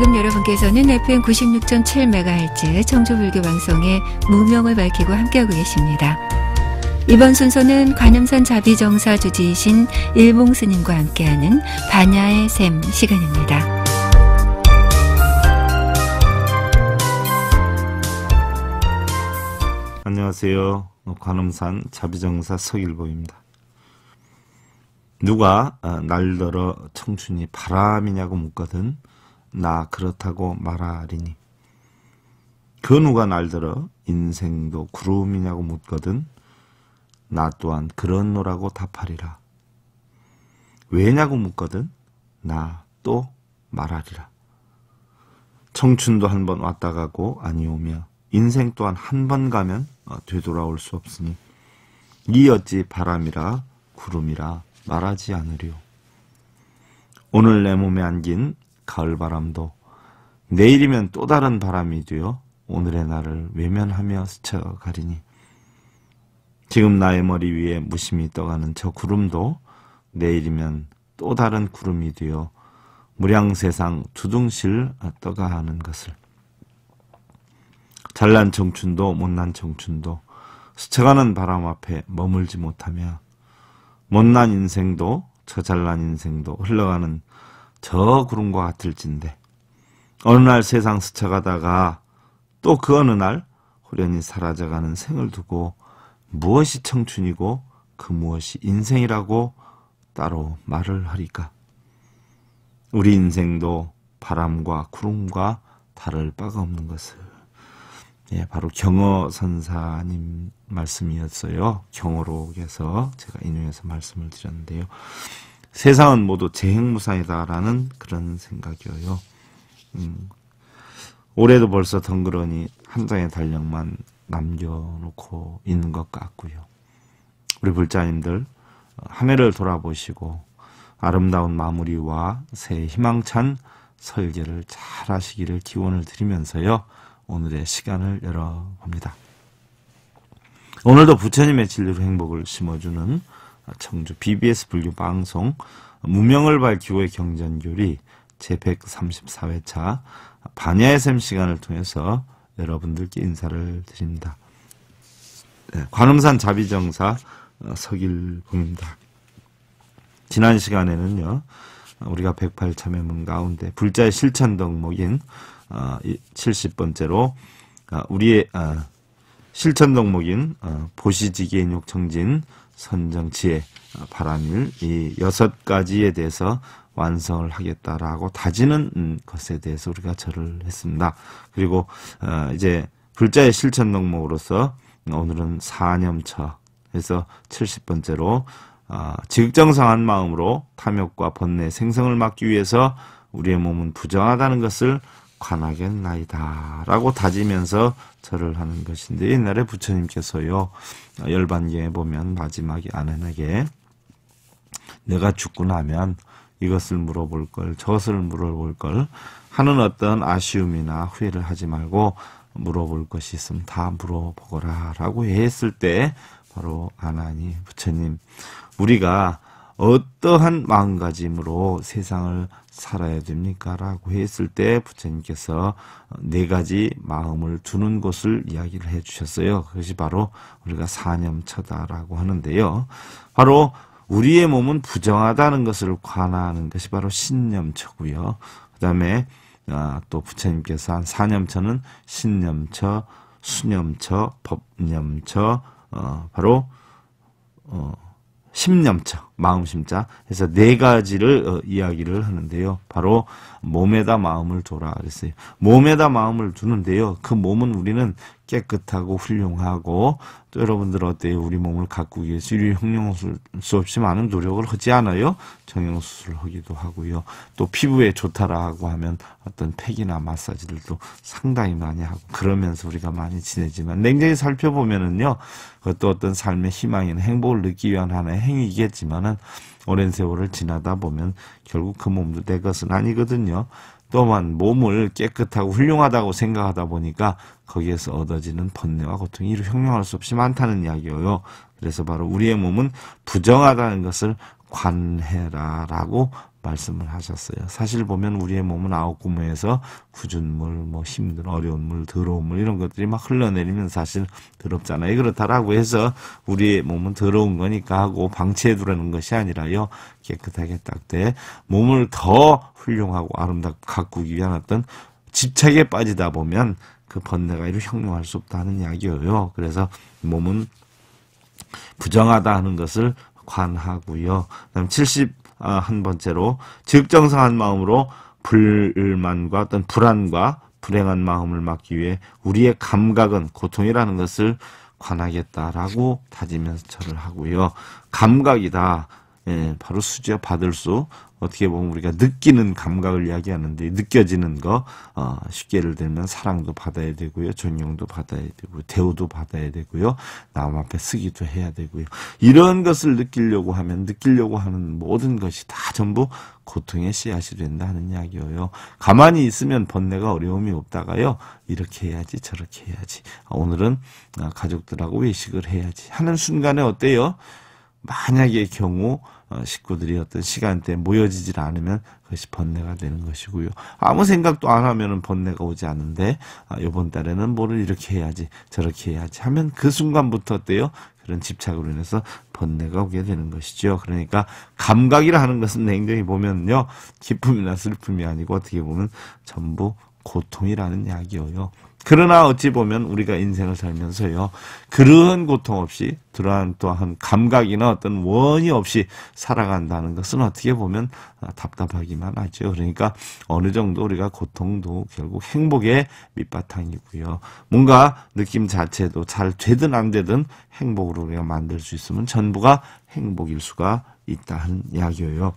지금 여러분께서는 FM 96.7MHz 청주불교 방송의 무명을 밝히고 함께하고 계십니다. 이번 순서는 관음산 자비정사 주지이신 일봉스님과 함께하는 반야의 샘 시간입니다. 안녕하세요. 관음산 자비정사 서일보입니다. 누가 아, 날더러 청춘이 바람이냐고 묻거든 나 그렇다고 말하리니 그 누가 날 들어 인생도 구름이냐고 묻거든 나 또한 그런노라고 답하리라 왜냐고 묻거든 나 또 말하리라 청춘도 한 번 왔다 가고 아니오며 인생 또한 한 번 가면 어, 되돌아올 수 없으니 이 어찌 바람이라 구름이라 말하지 않으리오. 오늘 내 몸에 안긴 가을바람도 내일이면 또 다른 바람이 되어 오늘의 나를 외면하며 스쳐가리니 지금 나의 머리 위에 무심히 떠가는 저 구름도 내일이면 또 다른 구름이 되어 무량세상 두둥실 떠가하는 것을 잘난 청춘도 못난 청춘도 스쳐가는 바람 앞에 머물지 못하며 못난 인생도 저 잘난 인생도 흘러가는 저 구름 과 같을진데 어느 날 세상 스쳐가다가 또 그 어느 날홀연히 사라져가는 생을 두고 무엇이 청춘이고 그 무엇이 인생이라고 따로 말을 하리까 우리 인생도 바람과 구름과 다를 바가 없는 것을 예, 바로 경어 선사님 말씀이었어요. 경어록에서 제가 인용해서 말씀을 드렸는데요. 세상은 모두 재행무사이다라는 그런 생각이어요. 음, 올해도 벌써 덩그러니 한 장의 달력만 남겨놓고 있는 것 같고요. 우리 불자님들 한 해를 돌아보시고 아름다운 마무리와 새 희망찬 설계를 잘 하시기를 기원을 드리면서요. 오늘의 시간을 열어봅니다. 오늘도 부처님의 진리로 행복을 심어주는 아, 청주 BBS 불교 방송 무명을 밝히고의 경전교리 제134회차 반야의 샘 시간을 통해서 여러분들께 인사를 드립니다. 네, 관음산 자비정사 서길봉입니다. 어, 지난 시간에는요. 우리가 108참여문 가운데 불자의 실천 덕목인 70번째로 어, 어, 우리의 실천 덕목인 보시지기인욕정진 선정치의 바람일 이 여섯 가지에 대해서 완성을 하겠다라고 다지는 음, 것에 대해서 우리가 절을 했습니다. 그리고 어, 이제 불자의 실천 덕목으로서 오늘은 사념처에서 70번째로 어, 지극정성한 마음으로 탐욕과 번뇌 생성을 막기 위해서 우리의 몸은 부정하다는 것을 관하겠나이다. 라고 다지면서 절을 하는 것인데, 옛날에 부처님께서요, 열반기에 보면 마지막에 아내에게 내가 죽고 나면 이것을 물어볼 걸, 저것을 물어볼 걸 하는 어떤 아쉬움이나 후회를 하지 말고 물어볼 것이 있으면 다 물어보거라 라고 했을 때 바로 아나니 부처님 우리가 어떠한 마음가짐으로 세상을 살아야 됩니까? 라고 했을 때 부처님께서 네 가지 마음을 두는 것을 이야기를 해 주셨어요. 그것이 바로 우리가 사념처다라고 하는데요. 바로 우리의 몸은 부정하다는 것을 관하는 것이 바로 신념처고요. 그 다음에 아, 또 부처님께서 한 사념처는 신념처, 수념처, 법념처, 어, 바로 심념처 어, 마음심자 해서 네 가지를 어, 이야기를 하는데요. 바로 몸에다 마음을 줘라 그랬어요. 몸에다 마음을 주는데요. 그 몸은 우리는 깨끗하고 훌륭하고 또 여러분들 어때요? 우리 몸을 가꾸기 위해서 흉용수없이 많은 노력을 하지 않아요. 정형수술 을 하기도 하고요. 또 피부에 좋다라고 하면 어떤 팩이나 마사지들도 상당히 많이 하고 그러면서 우리가 많이 지내지만 냉정히 살펴보면은요. 그것도 어떤 삶의 희망이나 행복을 느끼기 위한 하나의 행위겠지만 있지만 오랜 세월을 지나다 보면 결국 그 몸도 내 것은 아니거든요. 또한 몸을 깨끗하고 훌륭하다고 생각하다 보니까 거기에서 얻어지는 번뇌와 고통이 이루 형용할 수 없이 많다는 이야기예요. 그래서 바로 우리의 몸은 부정하다는 것을 관해라 라고 말씀을 하셨어요. 사실 보면 우리의 몸은 아홉 구멍에서구은물뭐 힘든, 어려운 물, 더러운 물 이런 것들이 막 흘러내리면 사실 더럽잖아요. 그렇다라고 해서 우리의 몸은 더러운 거니까 하고 방치해두라는 것이 아니라요. 깨끗하게 닦되 몸을 더 훌륭하고 아름답게 가꾸기 위한 어떤 집착에 빠지다 보면 그 번뇌가 이를 형용할 수 없다는 이야기예요. 그래서 몸은 부정하다 하는 것을 관하고요. 그다음 71번째로 즉정상한 마음으로 불만과 어떤 불안과 불행한 마음을 막기 위해 우리의 감각은 고통이라는 것을 관하겠다라고 다짐해서 절을 하고요. 감각이다. 예, 바로 수지와 받을 수 어떻게 보면 우리가 느끼는 감각을 이야기하는데 느껴지는 거 어, 쉽게 예를 들면 사랑도 받아야 되고요. 존경도 받아야 되고 대우도 받아야 되고요. 남 앞에 쓰기도 해야 되고요. 이런 것을 느끼려고 하면 느끼려고 하는 모든 것이 다 전부 고통의 씨앗이 된다는 이야기예요. 가만히 있으면 번뇌가 어려움이 없다가요. 이렇게 해야지 저렇게 해야지. 오늘은 어, 가족들하고 외식을 해야지 하는 순간에 어때요? 만약의 경우 어, 식구들이 어떤 시간대에 모여지질 않으면 그것이 번뇌가 되는 것이고요. 아무 생각도 안 하면은 번뇌가 오지 않는데 아, 이번 달에는 뭐를 이렇게 해야지 저렇게 해야지 하면 그 순간부터 어때요? 그런 집착으로 인해서 번뇌가 오게 되는 것이죠. 그러니까 감각이라 하는 것은 냉정히 보면요. 기쁨이나 슬픔이 아니고 어떻게 보면 전부 고통이라는 약이어요. 그러나 어찌 보면 우리가 인생을 살면서요. 그러한 고통 없이 그러한 또한 감각이나 어떤 원이 없이 살아간다는 것은 어떻게 보면 답답하기만 하죠. 그러니까 어느 정도 우리가 고통도 결국 행복의 밑바탕이고요. 뭔가 느낌 자체도 잘 되든 안 되든 행복으로 우리가 만들 수 있으면 전부가 행복일 수가 있다 는 이야기예요.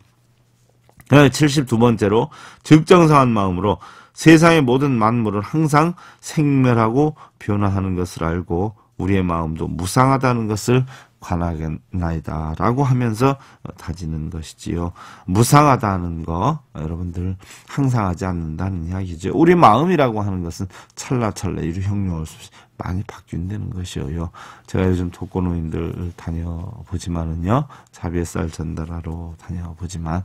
72번째로 즉정사한 마음으로 세상의 모든 만물은 항상 생멸하고 변화하는 것을 알고 우리의 마음도 무상하다는 것을 관하겠나이다 라고 하면서 다지는 것이지요. 무상하다는 거 여러분들 항상 하지 않는다는 이야기죠. 우리 마음이라고 하는 것은 찰나찰나 이루 형용할 수 없이 많이 바뀐다는 것이에요. 제가 요즘 독거노인들 다녀보지만은요. 자비의 쌀 전달하러 다녀보지만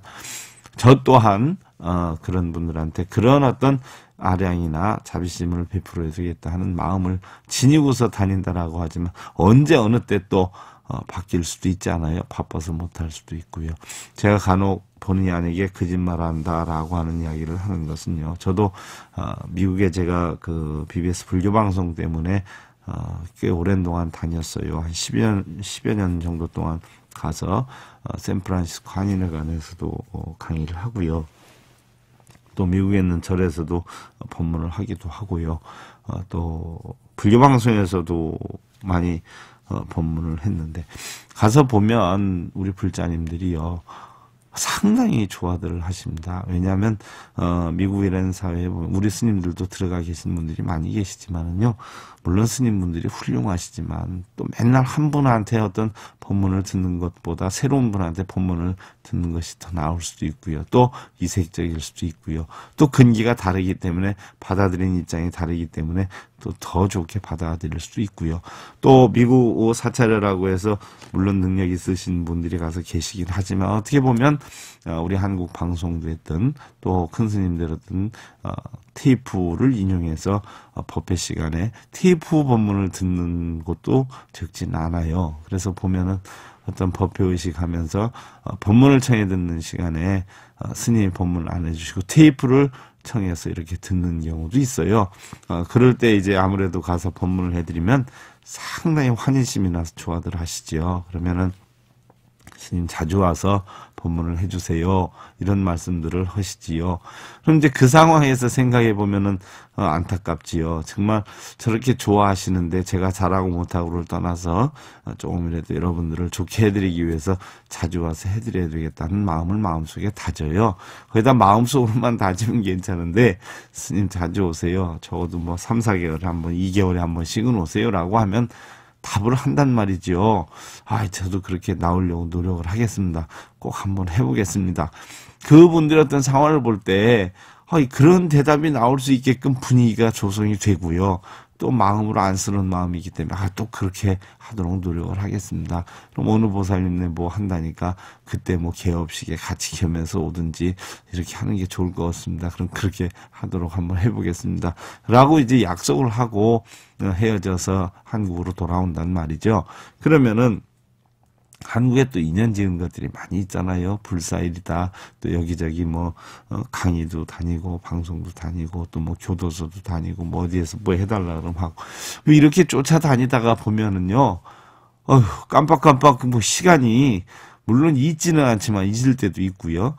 저 또한 어, 그런 분들한테 그런 어떤 아량이나 자비심을 베풀어야겠다 하는 마음을 지니고서 다닌다라고 하지만 언제 어느 때또 어, 바뀔 수도 있지않아요 바빠서 못할 수도 있고요. 제가 간혹 본의 아니게 거짓말한다라고 하는 이야기를 하는 것은요. 저도 어, 미국에 제가 그 BBS 불교 방송 때문에 어, 꽤 오랜 동안 다녔어요. 한 10여, 10여 년 정도 동안 가서 어, 샌프란시스코 한인회관에서도 어, 강의를 하고요. 또 미국에 있는 절에서도 법문을 하기도 하고요. 어, 또 불교 방송에서도 많이 어, 법문을 했는데 가서 보면 우리 불자님들이요 상당히 조화들을 하십니다. 왜냐하면 어, 미국이라는 사회에 보면 우리 스님들도 들어가 계신 분들이 많이 계시지만은요. 물론 스님분들이 훌륭하시지만 또 맨날 한 분한테 어떤 본문을 듣는 것보다 새로운 분한테 본문을 듣는 것이 더나을 수도 있고요. 또 이색적일 수도 있고요. 또 근기가 다르기 때문에 받아들인 입장이 다르기 때문에 또더 좋게 받아들일 수도 있고요. 또 미국 사찰이라고 해서 물론 능력 있으신 분들이 가서 계시긴 하지만 어떻게 보면 어, 우리 한국 방송도 했던 또 큰 스님들 했던 테이프를 어, 인용해서 어, 법회 시간에 테이프 법문을 듣는 것도 적진 않아요. 그래서 보면은 어떤 법회 의식하면서 법문을 청해 듣는 시간에 스님이 법문을 안 해주시고 테이프를 시 청해서 이렇게 듣는 경우도 있어요. 어, 그럴 때 이제 아무래도 가서 법문을 해드리면 상당히 환희심이 나서 좋아들 하시죠. 그러면은 스님 자주 와서 법문을 해주세요. 이런 말씀들을 하시지요. 그럼 이제 그 상황에서 생각해 보면은 어, 안타깝지요. 정말 저렇게 좋아하시는데 제가 잘하고 못하고를 떠나서 어, 조금이라도 여러분들을 좋게 해드리기 위해서 자주 와서 해드려야 되겠다는 마음을 마음속에 다져요. 거기다 마음속으로만 다지면 괜찮은데 스님 자주 오세요. 적어도 뭐 3, 4개월에 한 번, 2개월에 한 번씩은 오세요라고 하면 답을 한단 말이지요. 아, 저도 그렇게 나오려고 노력을 하겠습니다. 꼭 한번 해보겠습니다. 그분들의 어떤 상황을 볼 때, 아, 그런 대답이 나올 수 있게끔 분위기가 조성이 되고요. 또 마음으로 안 쓰는 마음이기 때문에 아, 또 그렇게 하도록 노력을 하겠습니다. 그럼 어느 보살님네 뭐 한다니까 그때 뭐 개업식에 같이 겸해서 오든지 이렇게 하는 게 좋을 것 같습니다. 그럼 그렇게 하도록 한번 해보겠습니다. 라고 이제 약속을 하고 어, 헤어져서 한국으로 돌아온단 말이죠. 그러면은 한국에 또 인연 지은 것들이 많이 있잖아요. 불사일이다. 또 여기저기 뭐 어, 강의도 다니고 방송도 다니고 또 뭐 교도소도 다니고 뭐 어디에서 뭐 해달라 그러면 하고 뭐 이렇게 쫓아다니다가 보면은요. 어휴 깜빡깜빡 뭐 시간이 물론 있지는 않지만 잊을 때도 있고요.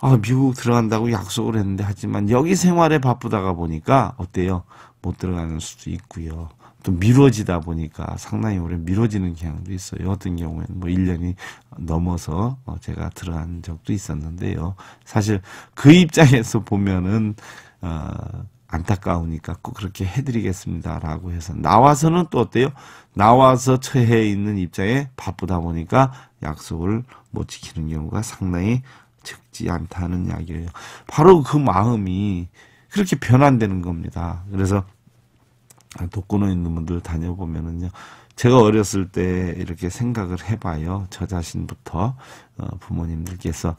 아 미국 들어간다고 약속을 했는데 하지만 여기 생활에 바쁘다가 보니까 어때요? 못 들어가는 수도 있고요. 또 미뤄지다 보니까 상당히 오래 미뤄지는 경향도 있어요. 어떤 경우에는 뭐 1년이 넘어서 어, 제가 들어간 적도 있었는데요. 사실 그 입장에서 보면은 어, 안타까우니까 꼭 그렇게 해드리겠습니다라고 해서 나와서는 또 어때요? 나와서 처해 있는 입장에 바쁘다 보니까 약속을 못 지키는 경우가 상당히 적지 않다는 이야기예요. 바로 그 마음이 그렇게 변환되는 겁니다. 그래서 아, 독거노 있는 분들 다녀보면은요. 제가 어렸을 때 이렇게 생각을 해봐요. 저 자신부터 어, 부모님들께서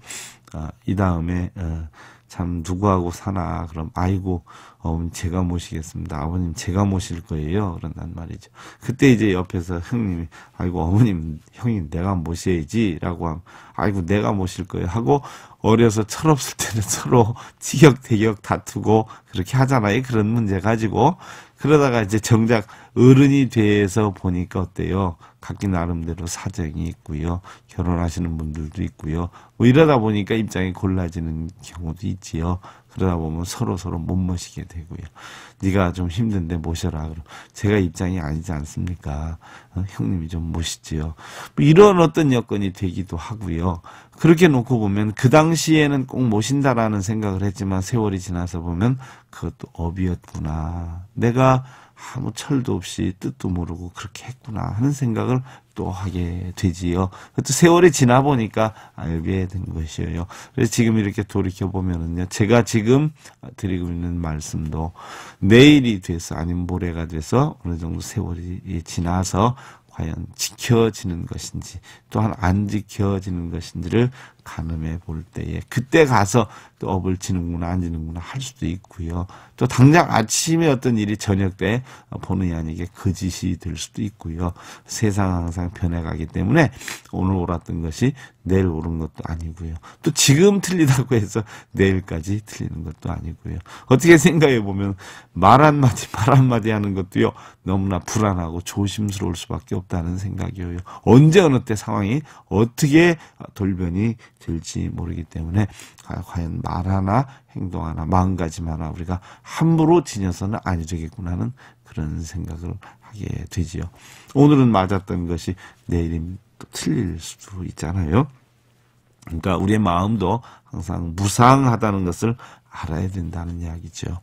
어, 이 다음에 어, 참 누구하고 사나 그럼 아이고 어, 어머니 제가 모시겠습니다. 아버님 제가 모실 거예요. 그런단 말이죠. 그때 이제 옆에서 형님이 아이고 어머님 형님 내가 모셔야지라고 하면 아이고 내가 모실 거예요 하고 어려서 철없을 때는 서로 지역대격 다투고 그렇게 하잖아요. 그런 문제 가지고 그러다가 이제 정작 어른이 돼서 보니까 어때요? 각기 나름대로 사정이 있고요. 결혼하시는 분들도 있고요. 뭐 이러다 보니까 입장이 골라지는 경우도 있지요. 그러다 보면 서로 서로 못 모시게 되고요. 네가 좀 힘든데 모셔라. 그럼 제가 입장이 아니지 않습니까? 어? 형님이 좀 모시지요. 뭐 이런 어떤 여건이 되기도 하고요. 그렇게 놓고 보면 그 당시에는 꼭 모신다라는 생각을 했지만 세월이 지나서 보면 그것도 업이었구나. 내가 아무 철도 없이 뜻도 모르고 그렇게 했구나 하는 생각을 또 하게 되지요. 그것도 세월이 지나 보니까 알게 된 것이에요. 그래서 지금 이렇게 돌이켜 보면은요, 제가 지금 드리고 있는 말씀도 내일이 돼서 아니면 모레가 돼서 어느 정도 세월이 지나서 과연 지켜지는 것인지 또한 안 지켜지는 것인지를 가늠해 볼 때에 그때 가서 또 업을 치는구나 안 치는구나 할 수도 있고요. 또 당장 아침에 어떤 일이 저녁 때 어, 보는 아니게 거짓이 그 될 수도 있고요. 세상 항상 변해가기 때문에 오늘 옳았던 것이 내일 옳은 것도 아니고요. 또 지금 틀리다고 해서 내일까지 틀리는 것도 아니고요. 어떻게 생각해 보면 말 한마디 말 한마디 하는 것도요. 너무나 불안하고 조심스러울 수밖에 없다는 생각이에요. 언제 어느 때 상황이 어떻게 돌변이 될지 모르기 때문에 아, 과연 말 하나 행동 하나 마음가짐 하나 우리가 함부로 지녀서는 아니 되겠구나는 하 그런 생각을 하게 되지요. 오늘은 맞았던 것이 내일은 또 틀릴 수도 있잖아요. 그러니까 우리의 마음도 항상 무상하다는 것을 알아야 된다는 이야기죠.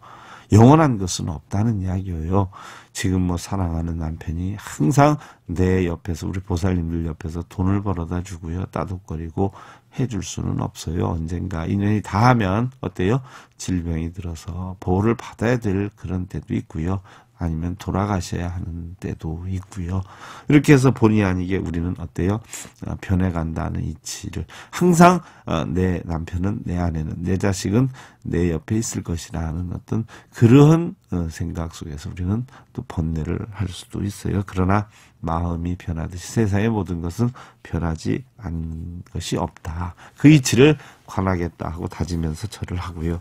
영원한 것은 없다는 이야기예요. 지금 뭐 사랑하는 남편이 항상 내 옆에서 우리 보살님들 옆에서 돈을 벌어다 주고요. 따독거리고 해줄 수는 없어요. 언젠가 인연이 다 하면 어때요? 질병이 들어서 보호를 받아야 될 그런 때도 있고요. 아니면 돌아가셔야 하는 때도 있고요. 이렇게 해서 본의 아니게 우리는 어때요? 아, 변해간다는 이치를 항상 어, 내 남편은 내 아내는 내 자식은 내 옆에 있을 것이라는 어떤 그러한 어, 생각 속에서 우리는 또 번뇌를 할 수도 있어요. 그러나 마음이 변하듯이 세상의 모든 것은 변하지 않는 것이 없다. 그 이치를 관하겠다 하고 다지면서 절을 하고요.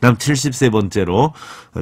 다음 7세번째로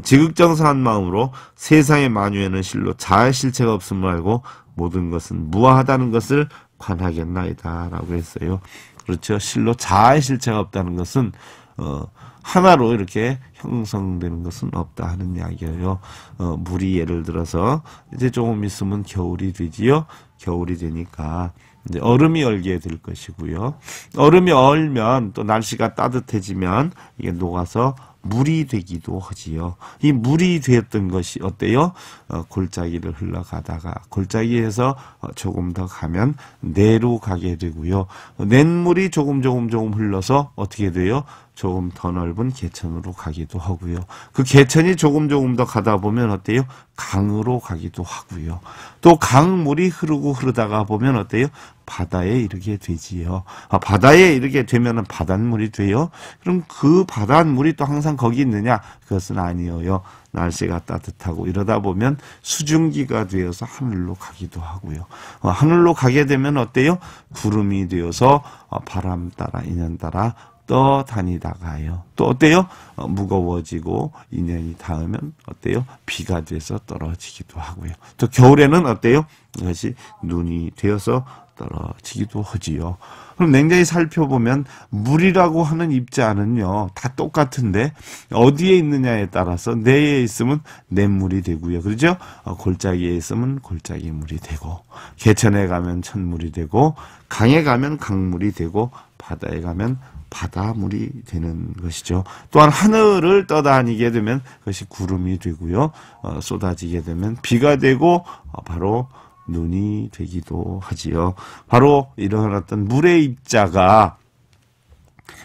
지극정사한 마음으로 세상의 만유에는 실로 자아 실체가 없음을 알고 모든 것은 무아하다는 것을 관하겠나이다 라고 했어요. 그렇죠. 실로 자아의 실체가 없다는 것은 어, 하나로 이렇게 형성되는 것은 없다 하는 이야기예요. 어, 물이 예를 들어서 이제 조금 있으면 겨울이 되지요. 겨울이 되니까 이제 얼음이 얼게 될 것이고요. 얼음이 얼면 또 날씨가 따뜻해지면 이게 녹아서 물이 되기도 하지요. 이 물이 되었던 것이 어때요? 어, 골짜기를 흘러가다가 골짜기에서 어, 조금 더 가면 내로 가게 되고요. 냇물이 조금 조금 조금 흘러서 어떻게 돼요? 조금 더 넓은 개천으로 가기도 하고요. 그 개천이 조금 조금 더 가다 보면 어때요? 강으로 가기도 하고요. 또 강물이 흐르고 흐르다가 보면 어때요? 바다에 이르게 되지요. 아, 바다에 이르게 되면 바닷물이 돼요. 그럼 그 바닷물이 또 항상 거기 있느냐? 그것은 아니에요. 날씨가 따뜻하고 이러다 보면 수증기가 되어서 하늘로 가기도 하고요. 어, 하늘로 가게 되면 어때요? 구름이 되어서 어, 바람 따라 인연 따라 떠다니다가요. 또 어때요? 어, 무거워지고 인연이 닿으면 어때요? 비가 돼서 떨어지기도 하고요. 또 겨울에는 어때요? 이것이 눈이 되어서 떨어지기도 하지요. 그럼 냉장히 살펴보면 물이라고 하는 입자는요. 다 똑같은데 어디에 있느냐에 따라서 내에 있으면 냇물이 되고요. 그렇죠? 어, 골짜기에 있으면 골짜기 물이 되고 개천에 가면 천물이 되고 강에 가면 강물이 되고 바다에 가면 바닷물이 되는 것이죠. 또한 하늘을 떠다니게 되면 그것이 구름이 되고요. 어, 쏟아지게 되면 비가 되고 어, 바로 눈이 되기도 하지요. 바로 이런 어떤 물의 입자가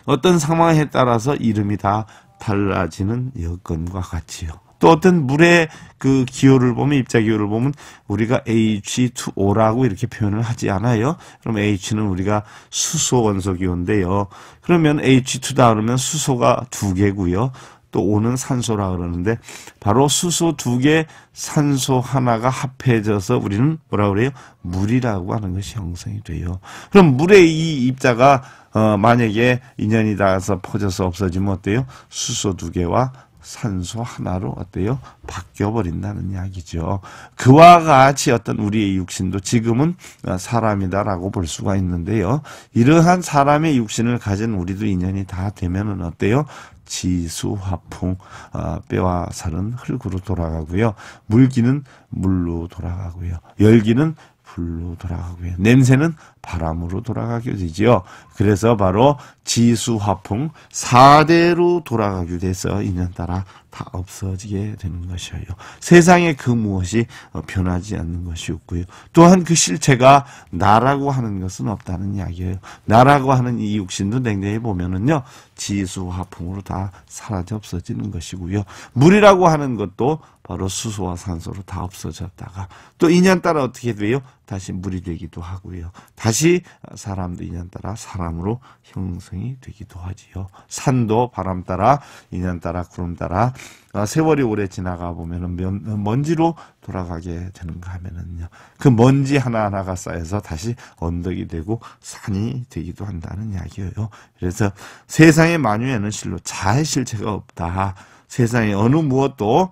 어떤 상황에 따라서 이름이 다 달라지는 여건과 같지요. 또 어떤 물의 그 기호를 보면 입자 기호를 보면 우리가 H2O라고 이렇게 표현을 하지 않아요. 그럼 H는 우리가 수소 원소 기호인데요. 그러면 H2다 그러면 수소가 두 개고요. 또 오는 산소라 그러는데 바로 수소 두 개, 산소 하나가 합해져서 우리는 뭐라 그래요? 물이라고 하는 것이 형성이 돼요. 그럼 물의 이 입자가 어 만약에 인연이 닿아서 퍼져서 없어지면 어때요? 수소 두 개와 산소 하나로 어때요? 바뀌어버린다는 이야기죠. 그와 같이 어떤 우리의 육신도 지금은 어, 사람이다라고 볼 수가 있는데요. 이러한 사람의 육신을 가진 우리도 인연이 다 되면은 어때요? 지수화풍 아, 어, 뼈와 살은 흙으로 돌아가고요. 물기는 물로 돌아가고요. 열기는 불로 돌아가고요. 냄새는 바람으로 돌아가게 되지요. 그래서 바로 지수화풍 4대로 돌아가게 돼서 인연따라 다 없어지게 되는 것이에요. 세상에 그 무엇이 변하지 않는 것이 없고요. 또한 그 실체가 나라고 하는 것은 없다는 이야기예요. 나라고 하는 이 육신도 냉대히 보면은요. 지수화풍으로 다 사라져 없어지는 것이고요. 물이라고 하는 것도 바로 수소와 산소로 다 없어졌다가 또 인연따라 어떻게 돼요? 다시 물이 되기도 하고요. 다시 사람도 인연 따라 사람으로 형성이 되기도 하지요. 산도 바람 따라 인연 따라 구름 따라 아, 세월이 오래 지나가 보면 먼지로 돌아가게 되는가 하면은요. 그 먼지 하나하나가 쌓여서 다시 언덕이 되고 산이 되기도 한다는 이야기예요. 그래서 세상의 만유에는 실로 자의 실체가 없다. 세상에 어느 무엇도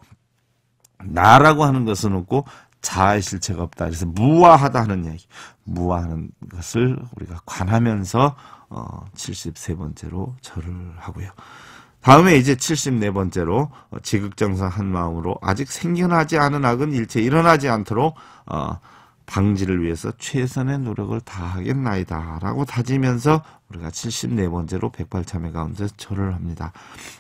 나라고 하는 것은 없고 자아의 실체가 없다. 그래서 무아하다 하는 이야기. 무아하는 것을 우리가 관하면서 어, 73번째로 절을 하고요. 다음에 이제 74번째로 어, 지극정상 한 마음으로 아직 생겨나지 않은 악은 일체 일어나지 않도록 어, 방지를 위해서 최선의 노력을 다하겠나이다 라고 다지면서 우리가 74번째로 108참회 가운데 절을 합니다.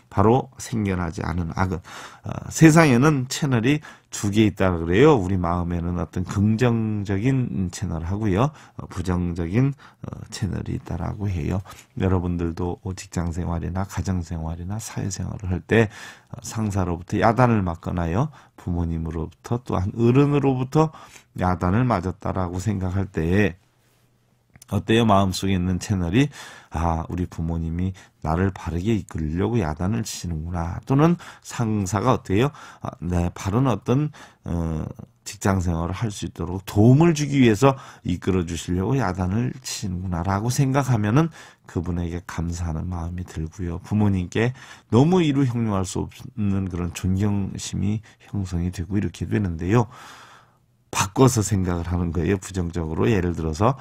바로 생겨나지 않은 악은 어, 세상에는 채널이 두 개 있다 그래요. 우리 마음에는 어떤 긍정적인 채널하고요, 어, 부정적인 어, 채널이 있다라고 해요. 여러분들도 직장 생활이나 가정 생활이나 사회 생활을 할때 어, 상사로부터 야단을 맞거나요, 부모님으로부터 또한 어른으로부터 야단을 맞았다라고 생각할 때에 어때요? 마음속에 있는 채널이 아 우리 부모님이 나를 바르게 이끌려고 야단을 치시는구나 또는 상사가 어때요? 아, 내 바른 어떤 어, 직장 생활을 할 수 있도록 도움을 주기 위해서 이끌어 주시려고 야단을 치는구나라고 생각하면은 그분에게 감사하는 마음이 들고요. 부모님께 너무 이루 형용할 수 없는 그런 존경심이 형성이 되고 이렇게 되는데요. 바꿔서 생각을 하는 거예요. 부정적으로 예를 들어서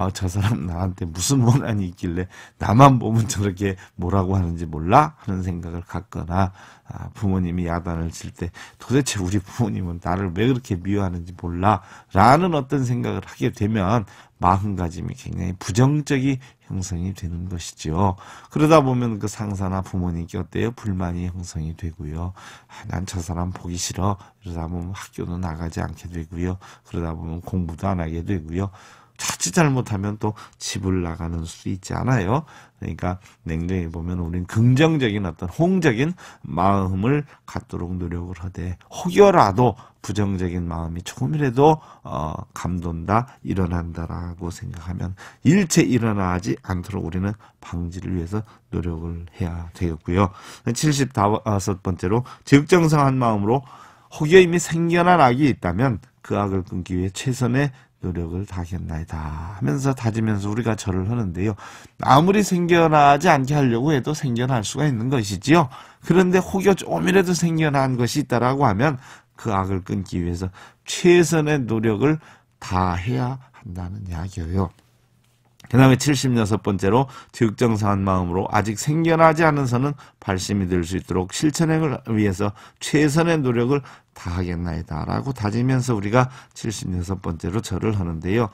아, 저 사람 나한테 무슨 원한이 있길래 나만 보면 저렇게 뭐라고 하는지 몰라? 하는 생각을 갖거나 아, 부모님이 야단을 칠 때 도대체 우리 부모님은 나를 왜 그렇게 미워하는지 몰라? 라는 어떤 생각을 하게 되면 마음가짐이 굉장히 부정적이 형성이 되는 것이지요. 그러다 보면 그 상사나 부모님께 어때요? 불만이 형성이 되고요. 아, 난 저 사람 보기 싫어. 이러다 보면 학교도 나가지 않게 되고요. 그러다 보면 공부도 안 하게 되고요. 자칫 잘못하면 또 집을 나가는 수 있지 않아요. 그러니까 냉정히 보면 우린 긍정적인 어떤 홍적인 마음을 갖도록 노력을 하되 혹여라도 부정적인 마음이 조금이라도 어, 감돈다 일어난다라고 생각하면 일체 일어나지 않도록 우리는 방지를 위해서 노력을 해야 되겠고요. 75번째로 적정성한 마음으로 혹여 이미 생겨난 악이 있다면 그 악을 끊기 위해 최선의 노력을 다하겠나이다 하면서 다지면서 우리가 절을 하는데요. 아무리 생겨나지 않게 하려고 해도 생겨날 수가 있는 것이지요. 그런데 혹여 조금이라도 생겨난 것이 있다라고 하면 그 악을 끊기 위해서 최선의 노력을 다해야 한다는 이야기예요. 그 다음에 76번째로 지극정사한 마음으로 아직 생겨나지 않은 선은 발심이 될 수 있도록 실천행을 위해서 최선의 노력을 다하겠나이다 라고 다지면서 우리가 76번째로 절을 하는데요.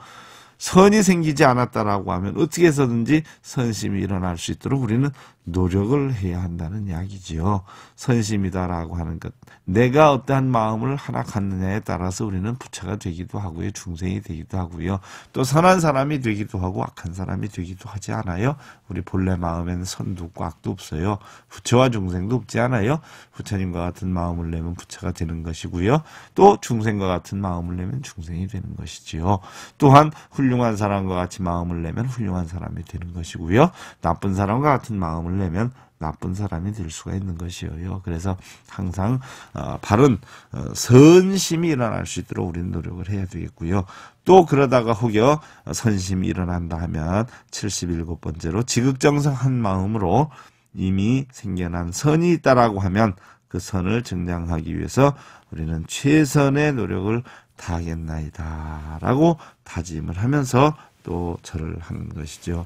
선이 생기지 않았다라고 하면 어떻게 해서든지 선심이 일어날 수 있도록 우리는 노력을 해야 한다는 이야기지요. 선심이다라고 하는 것. 내가 어떠한 마음을 하나 갖느냐에 따라서 우리는 부처가 되기도 하고요. 중생이 되기도 하고요. 또 선한 사람이 되기도 하고 악한 사람이 되기도 하지 않아요. 우리 본래 마음에는 선도 없고 악도 없어요. 부처와 중생도 없지 않아요. 부처님과 같은 마음을 내면 부처가 되는 것이고요. 또 중생과 같은 마음을 내면 중생이 되는 것이지요. 또한 훌륭한 사람과 같이 마음을 내면 훌륭한 사람이 되는 것이고요. 나쁜 사람과 같은 마음을 돈을 내면 나쁜 사람이 될 수가 있는 것이에요. 그래서 항상 어, 바른 어, 선심이 일어날 수 있도록 우리는 노력을 해야 되겠고요. 또 그러다가 혹여 어, 선심이 일어난다 하면 77번째로 지극정성 한 마음으로 이미 생겨난 선이 있다라고 하면 그 선을 증량하기 위해서 우리는 최선의 노력을 다하겠나이다라고 다짐을 하면서 또 절을 하는 것이죠.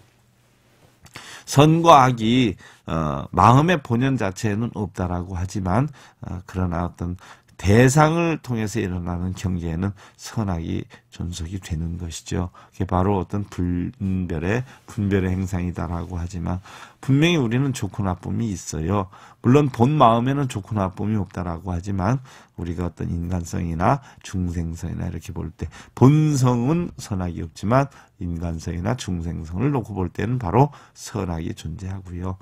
선과 악이 어, 마음의 본연 자체에는 없다라고 하지만 어, 그러나 어떤 대상을 통해서 일어나는 경제에는 선악이 존속이 되는 것이죠. 그게 바로 어떤 분별의 분별의 행상이다라고 하지만 분명히 우리는 좋고 나쁨이 있어요. 물론 본 마음에는 좋고 나쁨이 없다라고 하지만 우리가 어떤 인간성이나 중생성이나 이렇게 볼 때 본성은 선악이 없지만 인간성이나 중생성을 놓고 볼 때는 바로 선악이 존재하고요.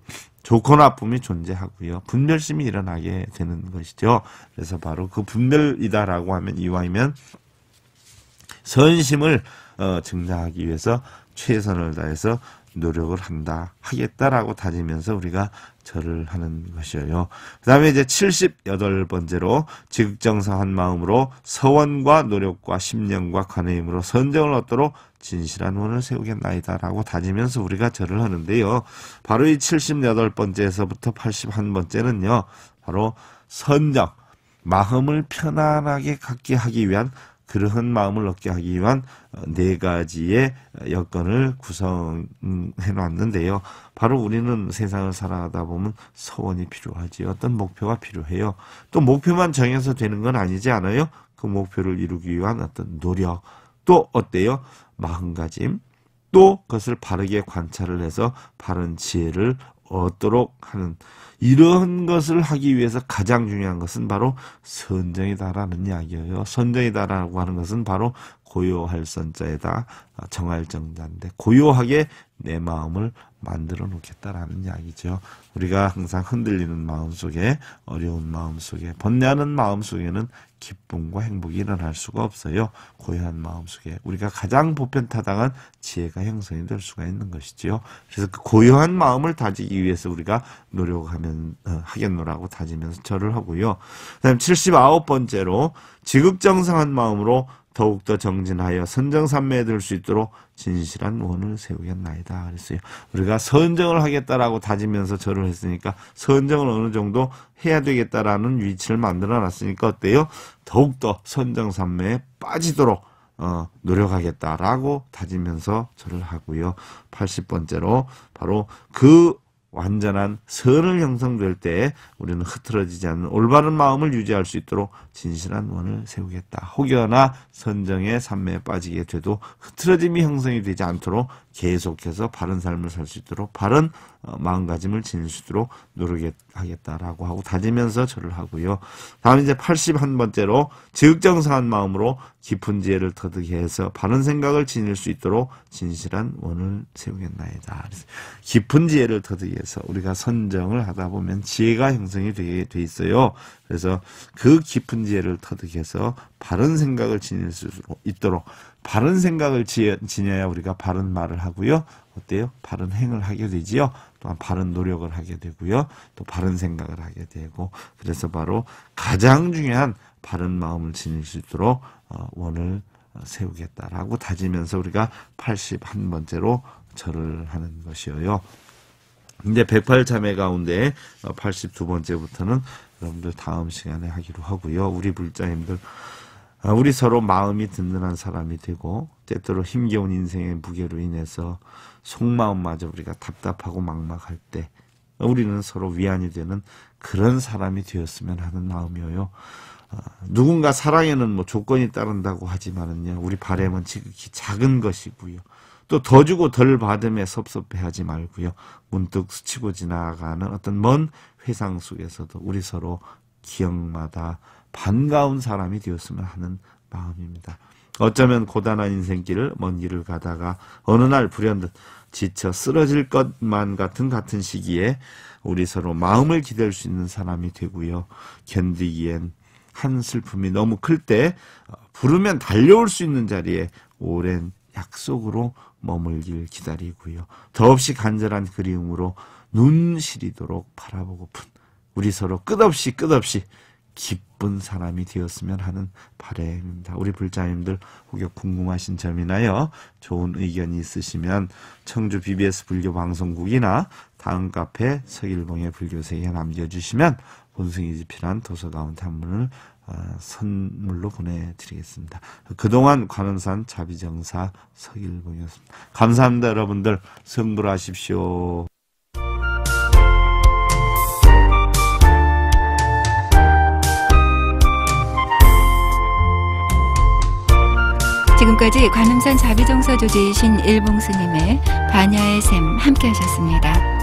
좋고 나쁨이 존재하고요. 분별심이 일어나게 되는 것이죠. 그래서 바로 그 분별이다라고 하면 이왕이면 선심을 어, 증장하기 위해서 최선을 다해서 노력을 한다 하겠다라고 다니면서 우리가 절을 하는 것이에요. 그 다음에 이제 78번째로 지극정성한 마음으로 서원과 노력과 심령과 관의임으로 선정을 얻도록 진실한 원을 세우겠나이다 라고 다지면서 우리가 절을 하는데요. 바로 이 78번째에서부터 81번째는요. 바로 선정, 마음을 편안하게 갖게 하기 위한 그러한 마음을 얻게 하기 위한 네 가지의 여건을 구성해 놨는데요. 바로 우리는 세상을 살아가다 보면 서원이 필요하지. 어떤 목표가 필요해요. 또 목표만 정해서 되는 건 아니지 않아요? 그 목표를 이루기 위한 어떤 노력. 또 어때요? 마음가짐 또 그것을 바르게 관찰을 해서 바른 지혜를 얻도록 하는 이런 것을 하기 위해서 가장 중요한 것은 바로 선정이다라는 이야기예요. 선정이다라고 하는 것은 바로 고요할 선자에다 정할 정자인데 고요하게 내 마음을 만들어 놓겠다라는 이야기죠. 우리가 항상 흔들리는 마음 속에 어려운 마음 속에 번뇌하는 마음 속에는 기쁨과 행복이 일어날 수가 없어요. 고요한 마음 속에 우리가 가장 보편타당한 지혜가 형성이 될 수가 있는 것이지요. 그래서 그 고요한 마음을 다지기 위해서 우리가 노력하면 어, 하겠노라고 다지면서 절을 하고요. 그다음 79번째로 지극정상한 마음으로 더욱더 정진하여 선정산매에 들 수 있도록 진실한 원을 세우겠나이다 그랬어요. 우리가 선정을 하겠다라고 다지면서 절을 했으니까 선정을 어느 정도 해야 되겠다라는 위치를 만들어 놨으니까 어때요? 더욱더 선정산매에 빠지도록 어, 노력하겠다라고 다지면서 절을 하고요. 80번째로 바로 그 완전한 선을 형성될 때 우리는 흐트러지지 않는 올바른 마음을 유지할 수 있도록 진실한 원을 세우겠다. 혹여나 선정의 산매에 빠지게 돼도 흐트러짐이 형성이 되지 않도록 계속해서 바른 삶을 살 수 있도록 바른 어, 마음가짐을 지닐 수 있도록 노력하겠다라고 하고 다지면서 절을 하고요. 다음 이제 81번째로 지극정사한 마음으로 깊은 지혜를 터득해 서 바른 생각을 지닐 수 있도록 진실한 원을 세우겠나이다. 깊은 지혜를 터득해서 우리가 선정을 하다 보면 지혜가 형성이 되어 있어요. 그래서 그 깊은 지혜를 터득해서 바른 생각을 지닐 수 있도록 바른 생각을 지녀야 우리가 바른 말을 하고요. 어때요? 바른 행을 하게 되지요. 또한 바른 노력을 하게 되고요. 또 바른 생각을 하게 되고 그래서 바로 가장 중요한 바른 마음을 지닐 수 있도록 어, 원을 어, 세우겠다라고 다지면서 우리가 81번째로 절을 하는 것이어요. 근데 108자매 가운데 82번째부터는 어, 여러분들 다음 시간에 하기로 하고요. 우리 불자님들 아, 우리 서로 마음이 든든한 사람이 되고 때때로 힘겨운 인생의 무게로 인해서 속마음마저 우리가 답답하고 막막할 때 우리는 서로 위안이 되는 그런 사람이 되었으면 하는 마음이에요 아, 누군가 사랑에는 뭐 조건이 따른다고 하지만은요, 우리 바램은 지극히 작은 것이고요. 또 더 주고 덜 받음에 섭섭해하지 말고요. 문득 스치고 지나가는 어떤 먼 회상 속에서도 우리 서로 기억마다 반가운 사람이 되었으면 하는 마음입니다. 어쩌면 고단한 인생길을 먼 길을 가다가 어느 날 불현듯 지쳐 쓰러질 것만 같은 같은 시기에 우리 서로 마음을 기댈 수 있는 사람이 되고요. 견디기엔 한 슬픔이 너무 클때 어, 부르면 달려올 수 있는 자리에 오랜 약속으로 머물길 기다리고요. 더없이 간절한 그리움으로 눈 시리도록 바라보고픈 우리 서로 끝없이 끝없이 기쁜 사람이 되었으면 하는 바램입니다. 우리 불자님들 혹여 궁금하신 점이나요 좋은 의견이 있으시면 청주 BBS 불교 방송국이나 다음 카페 서일봉의 불교세에 계 남겨주시면 본승이 집필한 도서 가운탐 문을 어, 선물로 보내드리겠습니다. 그동안 관음산 자비정사 서일봉이었습니다. 감사합니다 여러분들 성불하십시오. 지금까지 관음산 자비종서 조지이신 일봉스님의 반야의 샘 함께 하셨습니다.